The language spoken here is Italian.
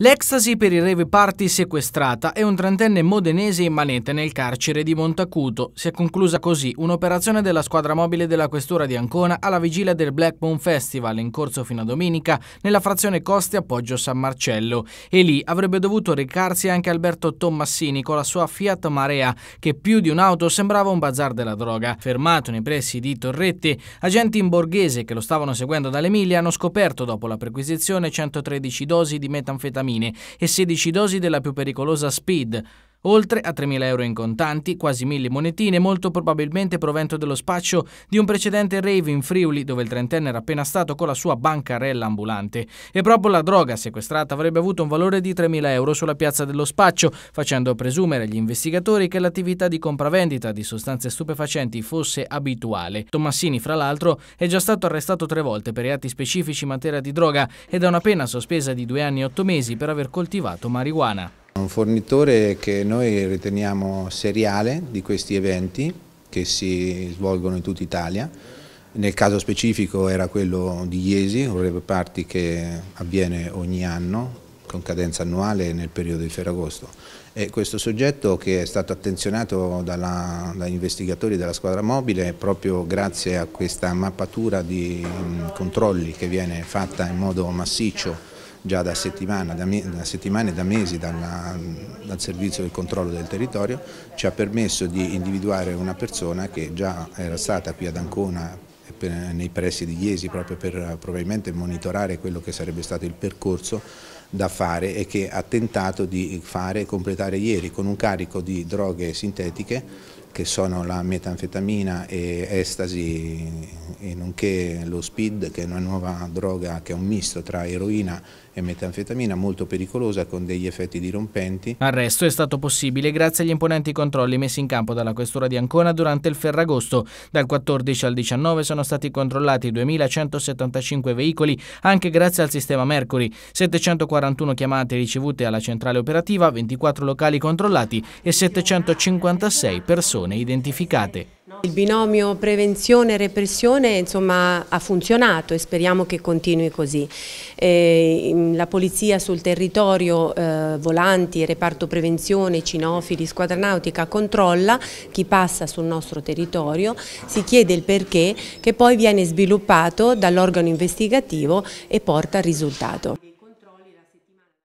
L'ecstasy per i rave party sequestrata è un trentenne modenese in manette nel carcere di Montacuto. Si è conclusa così un'operazione della squadra mobile della questura di Ancona alla vigilia del Blackbone Festival in corso fino a domenica nella frazione Coste Appoggio San Marcello. E lì avrebbe dovuto recarsi anche Alberto Tommassini con la sua Fiat Marea che più di un'auto sembrava un bazar della droga. Fermato nei pressi di Torretti, agenti in borghese che lo stavano seguendo dall'Emilia hanno scoperto dopo la perquisizione 113 dosi di metanfetamina metafetamine e 16 dosi della più pericolosa Speed, oltre a 3.000 euro in contanti, quasi 1.000 monetine, molto probabilmente provento dello spaccio di un precedente rave in Friuli dove il trentenne era appena stato con la sua bancarella ambulante. E proprio la droga sequestrata avrebbe avuto un valore di 3.000 euro sulla piazza dello spaccio, facendo presumere agli investigatori che l'attività di compravendita di sostanze stupefacenti fosse abituale. Tommassini, fra l'altro, è già stato arrestato tre volte per reati specifici in materia di droga ed ha una pena sospesa di due anni e otto mesi per aver coltivato marijuana. Un fornitore che noi riteniamo seriale di questi eventi che si svolgono in tutta Italia, nel caso specifico era quello di Iesi, un reparti che avviene ogni anno con cadenza annuale nel periodo di Ferragosto. E questo soggetto che è stato attenzionato dalla, da investigatori della squadra mobile proprio grazie a questa mappatura di mm, controlli che viene fatta in modo massiccio già da, settimana, da, me, da settimane e da mesi dalla, dal servizio del controllo del territorio, ci ha permesso di individuare una persona che già era stata qui ad Ancona nei pressi di Iesi proprio per probabilmente monitorare quello che sarebbe stato il percorso da fare e che ha tentato di fare e completare ieri con un carico di droghe sintetiche che sono la metanfetamina e estasi e nonché lo speed che è una nuova droga che è un misto tra eroina e metanfetamina molto pericolosa con degli effetti dirompenti. L'arresto è stato possibile grazie agli imponenti controlli messi in campo dalla questura di Ancona durante il Ferragosto. Dal 14 al 19 sono stati controllati 2175 veicoli anche grazie al sistema Mercury, 741 chiamate ricevute alla centrale operativa, 24 locali controllati e 756 persone identificate. Il binomio prevenzione repressione ha funzionato e speriamo che continui così. Eh, la polizia sul territorio, eh, volanti, reparto prevenzione, cinofili, squadra nautica controlla chi passa sul nostro territorio, si chiede il perché che poi viene sviluppato dall'organo investigativo e porta al risultato.